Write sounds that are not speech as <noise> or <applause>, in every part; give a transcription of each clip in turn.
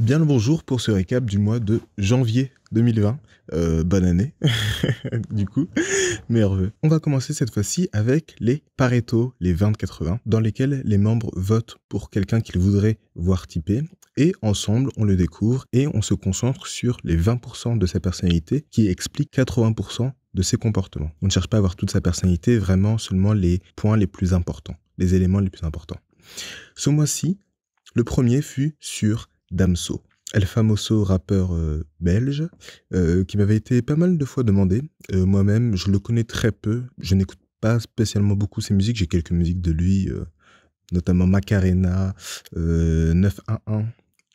Bien le bonjour pour ce récap du mois de janvier 2020. Euh, bonne année, <laughs> du coup, merveilleux. On va commencer cette fois-ci avec les Pareto, les 20-80, dans lesquels les membres votent pour quelqu'un qu'ils voudraient voir typer. Et ensemble, on le découvre et on se concentre sur les 20% de sa personnalité qui expliquent 80% de ses comportements. On ne cherche pas à voir toute sa personnalité, vraiment seulement les points les plus importants, les éléments les plus importants. Ce mois-ci, le premier fut sur Damso, El Famoso rappeur euh, belge, euh, qui m'avait été pas mal de fois demandé. Euh, moi-même, je le connais très peu, je n'écoute pas spécialement beaucoup ses musiques, j'ai quelques musiques de lui, notamment Macarena, 911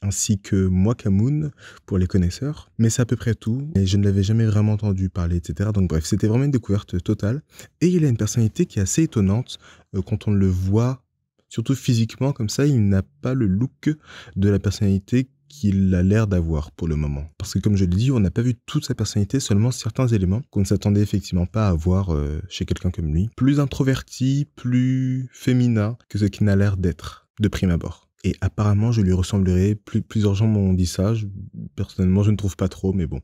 ainsi que Mwakamoun pour les connaisseurs. Mais c'est à peu près tout. Et je ne l'avais jamais vraiment entendu parler, etc. Donc bref, c'était vraiment une découverte totale. Et il a une personnalité qui est assez étonnante quand on le voit surtout physiquement comme ça, il n'a pas le look de la personnalité qu'il a l'air d'avoir pour le moment. Parce que comme je l'ai dit, on n'a pas vu toute sa personnalité, seulement certains éléments qu'on ne s'attendait effectivement pas à voir euh, chez quelqu'un comme lui. Plus introverti, plus féminin que ce qu'il n'a l'air d'être, de prime abord. Et apparemment, je lui ressemblerai. Plus, plusieurs gens m'ont dit ça. personnellement, je ne trouve pas trop, mais bon.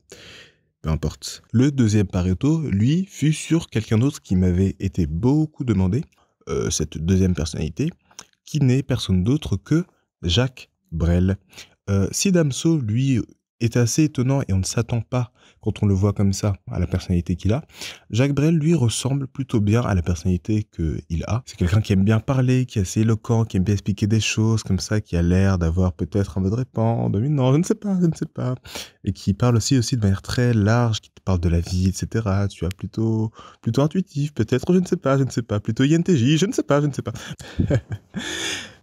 Peu importe. Le deuxième Pareto, lui, fut sur quelqu'un d'autre qui m'avait été beaucoup demandé, euh, cette deuxième personnalité, qui n'est personne d'autre que Jacques Brel. Euh, si Damso, lui, est assez étonnant et on ne s'attend pas quand on le voit comme ça à la personnalité qu'il a. Jacques Brel lui ressemble plutôt bien à la personnalité qu'il a. C'est quelqu'un qui aime bien parler, qui est assez éloquent, qui aime bien expliquer des choses comme ça, qui a l'air d'avoir peut-être un mode répandre, mais non, je ne sais pas, je ne sais pas. Et qui parle aussi, aussi de manière très large, qui te parle de la vie, etc. Tu as plutôt, plutôt intuitif, peut-être, je ne sais pas, je ne sais pas, plutôt INTJ, je ne sais pas, je ne sais pas. <laughs>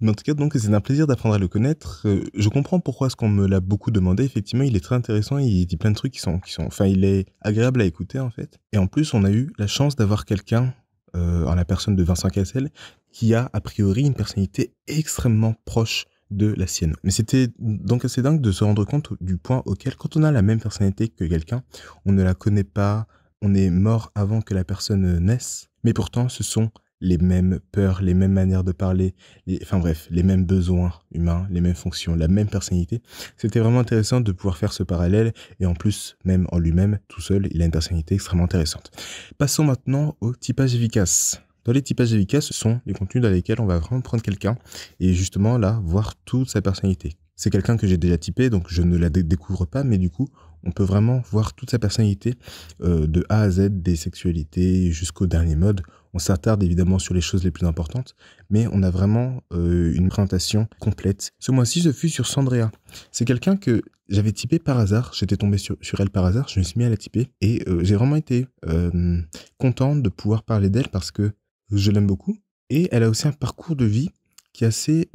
Mais en tout cas, donc, c'est un plaisir d'apprendre à le connaître. Euh, je comprends pourquoi est-ce qu'on me l'a beaucoup demandé. Effectivement, il est très intéressant il dit plein de trucs qui sont, qui sont, enfin, il est agréable à écouter, en fait. Et en plus, on a eu la chance d'avoir quelqu'un, euh, en la personne de Vincent Cassel, qui a, a priori, une personnalité extrêmement proche de la sienne. Mais c'était donc assez dingue de se rendre compte du point auquel, quand on a la même personnalité que quelqu'un, on ne la connaît pas, on est mort avant que la personne naisse, mais pourtant ce sont les mêmes peurs, les mêmes manières de parler, les, enfin bref, les mêmes besoins humains, les mêmes fonctions, la même personnalité. C'était vraiment intéressant de pouvoir faire ce parallèle et en plus, même en lui-même, tout seul, il a une personnalité extrêmement intéressante. Passons maintenant au typage efficace. Dans les typages efficaces, ce sont les contenus dans lesquels on va vraiment prendre quelqu'un et justement là, voir toute sa personnalité. C'est quelqu'un que j'ai déjà typé, donc je ne la découvre pas, mais du coup, on peut vraiment voir toute sa personnalité euh, de A à Z, des sexualités jusqu'au dernier mode. On s'attarde évidemment sur les choses les plus importantes, mais on a vraiment euh, une présentation complète. Ce mois-ci, je fus sur Sandrea. C'est quelqu'un que j'avais typé par hasard, j'étais tombé sur, elle par hasard, je me suis mis à la typer, et euh, j'ai vraiment été euh, content de pouvoir parler d'elle parce que je l'aime beaucoup, et elle a aussi un parcours de vie qui est assez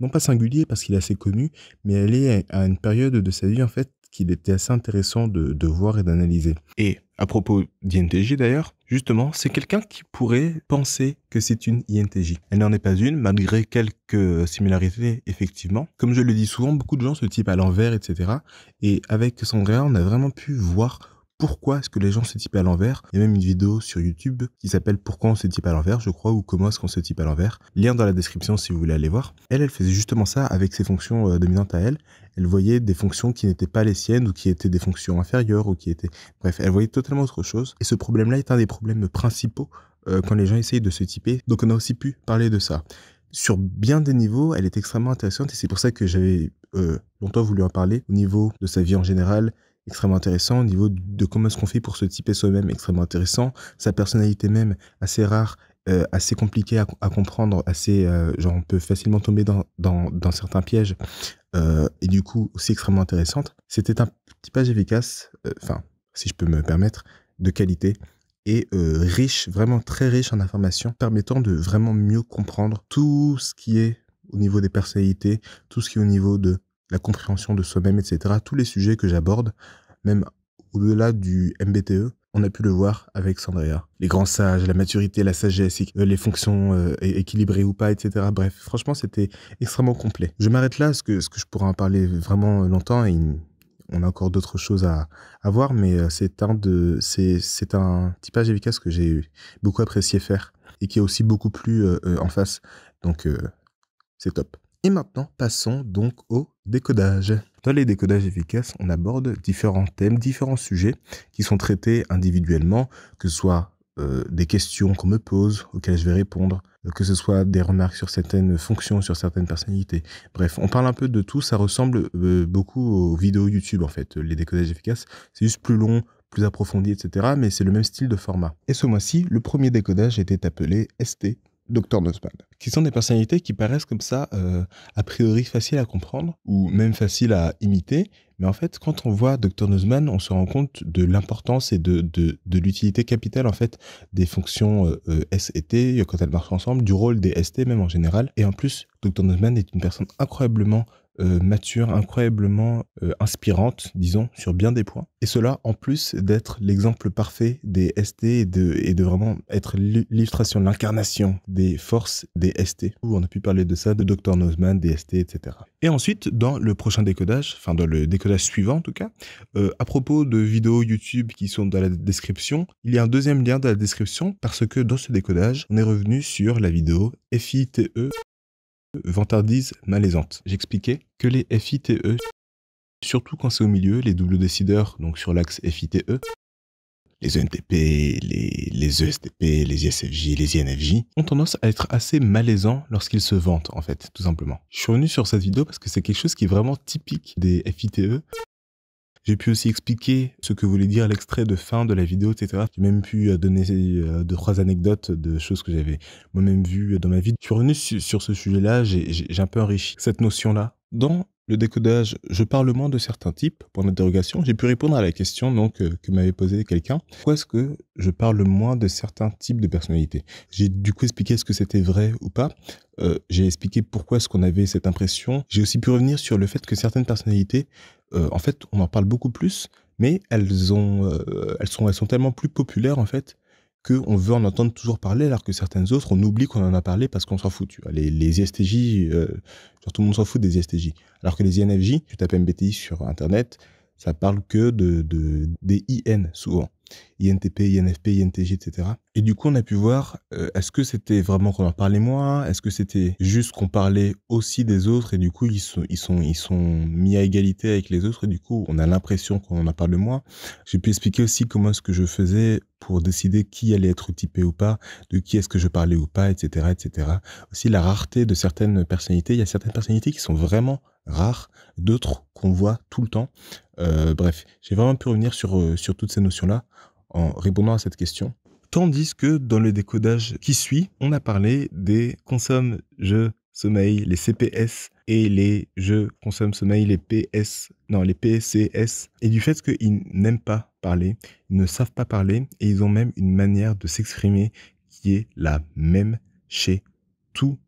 non pas singulier parce qu'il est assez connu, mais elle est à une période de sa vie en fait qu'il était assez intéressant de, voir et d'analyser. Et à propos d'INTJ d'ailleurs, justement, c'est quelqu'un qui pourrait penser que c'est une INTJ. Elle n'en est pas une, malgré quelques similarités, effectivement. Comme je le dis souvent, beaucoup de gens se typent à l'envers, etc. Et avec Sandra, on a vraiment pu voir pourquoi est-ce que les gens se typent à l'envers. Il y a même une vidéo sur YouTube qui s'appelle Pourquoi on se type à l'envers, je crois, ou comment est-ce qu'on se type à l'envers. Lien dans la description si vous voulez aller voir. Elle, elle faisait justement ça avec ses fonctions euh, dominantes à elle. Elle voyait des fonctions qui n'étaient pas les siennes ou qui étaient des fonctions inférieures ou qui étaient... Bref, elle voyait totalement autre chose. Et ce problème-là est un des problèmes principaux euh, quand les gens essayent de se typer. Donc on a aussi pu parler de ça sur bien des niveaux, elle est extrêmement intéressante et c'est pour ça que j'avais euh, longtemps voulu en parler au niveau de sa vie en général, extrêmement intéressant, au niveau de comment ce qu'on fait pour ce typer soi-même, extrêmement intéressant, sa personnalité même, assez rare, euh, assez compliqué à, comprendre, assez, euh, genre on peut facilement tomber dans, dans, certains pièges, euh, et du coup aussi extrêmement intéressante. C'était un petit page efficace, enfin si je peux me permettre, de qualité et riche, vraiment très riche en informations, permettant de vraiment mieux comprendre tout ce qui est au niveau des personnalités, tout ce qui est au niveau de la compréhension de soi-même, etc. Tous les sujets que j'aborde, même au-delà du MBTE, on a pu le voir avec Sandria. Les grands sages, la maturité, la sagesse, euh, les fonctions euh, équilibrées ou pas, etc. Bref, franchement, c'était extrêmement complet. Je m'arrête là, parce que, que je pourrais en parler vraiment longtemps et on a encore d'autres choses à, voir, mais euh, c'est un, de, c'est, un typage efficace que j'ai beaucoup apprécié faire et qui est aussi beaucoup plus en face. Donc, c'est top. Et maintenant, passons donc au décodage. Dans les décodages efficaces, on aborde différents thèmes, différents sujets qui sont traités individuellement, que ce soit euh, des questions qu'on me pose, auxquelles je vais répondre, euh, que ce soit des remarques sur certaines fonctions, sur certaines personnalités. Bref, on parle un peu de tout, ça ressemble euh, beaucoup aux vidéos YouTube en fait, les décodages efficaces. C'est juste plus long, plus approfondi, etc. Mais c'est le même style de format. Et ce mois-ci, le premier décodage était appelé ST, Dr. Nozman. Qui sont des personnalités qui paraissent comme ça, euh, a priori faciles à comprendre, ou même faciles à imiter. Mais en fait, quand on voit Dr. Nozman, on se rend compte de l'importance et de, l'utilité capitale, en fait, des fonctions euh, S et T euh, quand elles marchent ensemble, du rôle des ST même en général. Et en plus, Dr. Nozman est une personne incroyablement euh, mature, incroyablement euh, inspirante, disons, sur bien des points. Et cela, en plus d'être l'exemple parfait des ST et de, vraiment être l'illustration, l'incarnation des forces des ST. Où on a pu parler de ça, de Dr. Nozman, des ST, etc. Et ensuite, dans le prochain décodage, enfin dans le décodage suivant en tout cas, euh, à propos de vidéos YouTube qui sont dans la description, il y a un deuxième lien dans la description parce que dans ce décodage, on est revenu sur la vidéo FITE Vantardise malaisante. J'expliquais que les FITE, surtout quand c'est au milieu, les doubles décideurs, donc sur l'axe FITE, les ENTP, les, les, ESTP, les ISFJ, les INFJ, ont tendance à être assez malaisants lorsqu'ils se vantent, en fait, tout simplement. Je suis revenu sur cette vidéo parce que c'est quelque chose qui est vraiment typique des FITE, j'ai pu aussi expliquer ce que voulait dire l'extrait de fin de la vidéo, etc. J'ai même pu euh, donner euh, deux, trois anecdotes de choses que j'avais moi-même vues dans ma vie. Je suis revenu sur ce sujet-là, j'ai un peu enrichi cette notion-là. Dans le décodage, je parle moins de certains types, point d'interrogation. J'ai pu répondre à la question donc, euh, que m'avait posée quelqu'un. Pourquoi est-ce que je parle moins de certains types de personnalités J'ai du coup expliqué ce que c'était vrai ou pas. Euh, j'ai expliqué pourquoi est-ce qu'on avait cette impression. J'ai aussi pu revenir sur le fait que certaines personnalités, euh, en fait, on en parle beaucoup plus, mais elles, ont, elles, sont, elles sont tellement plus populaires, en fait, on veut en entendre toujours parler, alors que certains autres, on oublie qu'on en a parlé parce qu'on s'en fout. Les, les ISTJ, euh, tout le monde s'en fout des ISTJ. Alors que les INFJ, tu tapes MBTI sur Internet, ça parle que de, de des IN souvent. INTP, INFP, INTJ, etc. Et du coup, on a pu voir, euh, est-ce que c'était vraiment qu'on en parlait moins Est-ce que c'était juste qu'on parlait aussi des autres et du coup, ils sont, mis à égalité avec les autres et du coup, on a l'impression qu'on en parle de moins J'ai pu expliquer aussi comment est-ce que je faisais pour décider qui allait être typé ou pas, de qui est-ce que je parlais ou pas, etc., etc. Aussi, la rareté de certaines personnalités. Il y a certaines personnalités qui sont vraiment rares, d'autres qu'on voit tout le temps. Euh, bref, j'ai vraiment pu revenir sur euh, toutes ces notions-là en répondant à cette question. Tandis que dans le décodage qui suit, on a parlé des consommes je sommeil, les CPS et les jeux consomme, sommeil, les PS, non, les PCS, et du fait qu'ils n'aiment pas parler, ils ne savent pas parler, et ils ont même une manière de s'exprimer qui est la même chez tous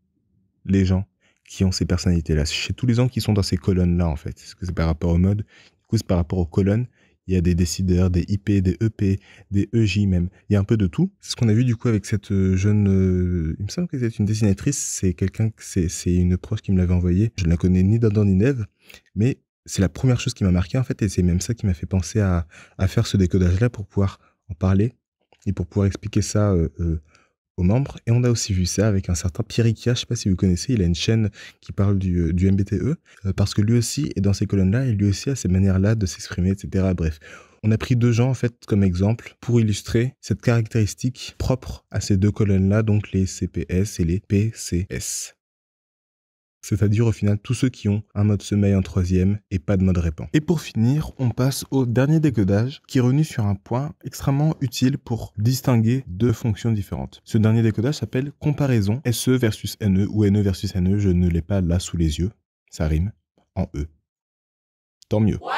les gens qui ont ces personnalités-là, chez tous les gens qui sont dans ces colonnes-là, en fait. Parce que c'est par rapport au mode, du coup, c'est par rapport aux colonnes, il y a des décideurs, des IP, des EP, des EJ même. Il y a un peu de tout. C'est ce qu'on a vu du coup avec cette euh, jeune. Euh, il me semble que c'est une dessinatrice. C'est quelqu'un, c'est une proche qui me l'avait envoyé Je ne la connais ni d'Adam ni d'Eve. mais c'est la première chose qui m'a marqué en fait, et c'est même ça qui m'a fait penser à, faire ce décodage-là pour pouvoir en parler et pour pouvoir expliquer ça euh, membres. Et on a aussi vu ça avec un certain Pierrikia, je sais pas si vous connaissez, il a une chaîne qui parle du, euh, MBTE, euh, parce que lui aussi est dans ces colonnes-là, et lui aussi a ces manières-là de s'exprimer, etc. Bref. On a pris deux gens, en fait, comme exemple pour illustrer cette caractéristique propre à ces deux colonnes-là, donc les CPS et les PCS c'est-à-dire au final tous ceux qui ont un mode sommeil en troisième et pas de mode répand. Et pour finir, on passe au dernier décodage qui est revenu sur un point extrêmement utile pour distinguer deux fonctions différentes. Ce dernier décodage s'appelle comparaison SE versus NE ou NE versus NE, je ne l'ai pas là sous les yeux, ça rime en E. Tant mieux. Wow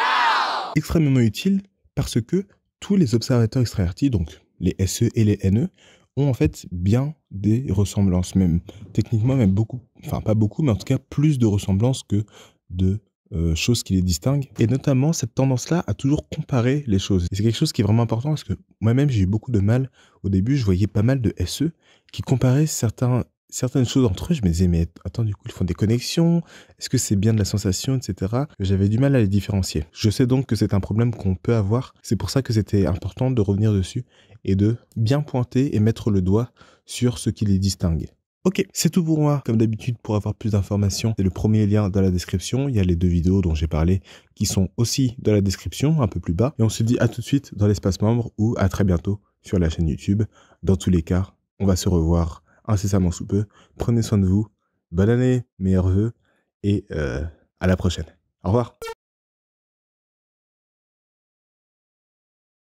extrêmement utile parce que tous les observateurs extravertis, donc les SE et les NE, ont en fait bien des ressemblances, même techniquement, même beaucoup, enfin pas beaucoup, mais en tout cas plus de ressemblances que de euh, choses qui les distinguent. Et notamment cette tendance-là à toujours comparer les choses. c'est quelque chose qui est vraiment important parce que moi-même j'ai eu beaucoup de mal au début, je voyais pas mal de SE qui comparaient certaines choses entre eux. Je me disais mais attends du coup ils font des connexions, est-ce que c'est bien de la sensation, etc. J'avais du mal à les différencier. Je sais donc que c'est un problème qu'on peut avoir, c'est pour ça que c'était important de revenir dessus et de bien pointer et mettre le doigt sur ce qui les distingue. Ok, c'est tout pour moi. Comme d'habitude, pour avoir plus d'informations, c'est le premier lien dans la description. Il y a les deux vidéos dont j'ai parlé qui sont aussi dans la description, un peu plus bas. Et on se dit à tout de suite dans l'espace membre ou à très bientôt sur la chaîne YouTube. Dans tous les cas, on va se revoir incessamment sous peu. Prenez soin de vous. Bonne année, meilleurs vœux et euh, à la prochaine. Au revoir.